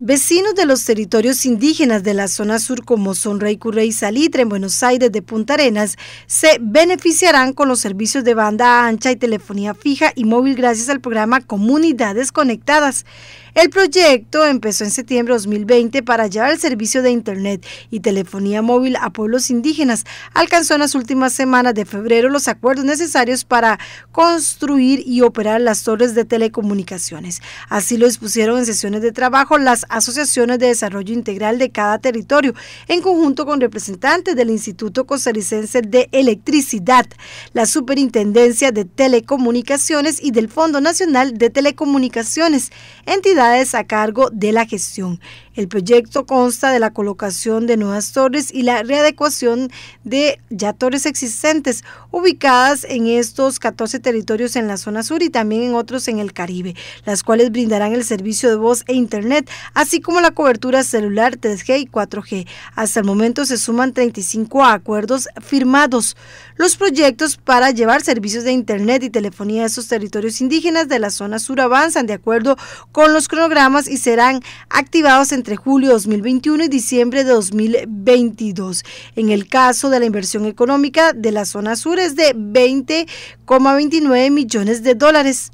Vecinos de los territorios indígenas de la zona sur como son Currey y Salitre en Buenos Aires de Punta Arenas se beneficiarán con los servicios de banda ancha y telefonía fija y móvil gracias al programa Comunidades Conectadas. El proyecto empezó en septiembre de 2020 para llevar el servicio de Internet y telefonía móvil a pueblos indígenas. Alcanzó en las últimas semanas de febrero los acuerdos necesarios para construir y operar las torres de telecomunicaciones. Así lo expusieron en sesiones de trabajo las asociaciones de desarrollo integral de cada territorio, en conjunto con representantes del Instituto Costarricense de Electricidad, la Superintendencia de Telecomunicaciones y del Fondo Nacional de Telecomunicaciones, entidades a cargo de la gestión. El proyecto consta de la colocación de nuevas torres y la readecuación de ya torres existentes ubicadas en estos 14 territorios en la zona sur y también en otros en el Caribe, las cuales brindarán el servicio de voz e internet así como la cobertura celular 3G y 4G. Hasta el momento se suman 35 acuerdos firmados. Los proyectos para llevar servicios de Internet y telefonía a esos territorios indígenas de la zona sur avanzan de acuerdo con los cronogramas y serán activados entre julio 2021 y diciembre de 2022. En el caso de la inversión económica de la zona sur es de 20,29 millones de dólares.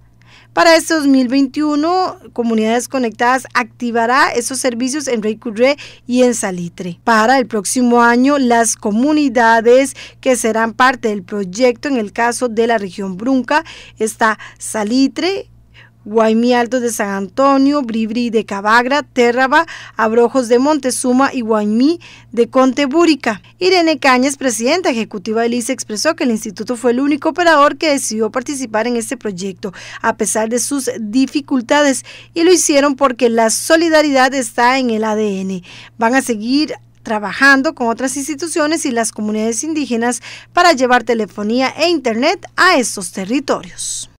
Para este 2021, Comunidades Conectadas activará esos servicios en Reycurré y en Salitre. Para el próximo año, las comunidades que serán parte del proyecto, en el caso de la región Brunca, está Salitre, Alto de San Antonio, Bribri de Cabagra, Térraba, Abrojos de Montezuma y Guaymi de Contebúrica. Irene Cañas, presidenta ejecutiva del ICE, expresó que el instituto fue el único operador que decidió participar en este proyecto, a pesar de sus dificultades, y lo hicieron porque la solidaridad está en el ADN. Van a seguir trabajando con otras instituciones y las comunidades indígenas para llevar telefonía e internet a estos territorios.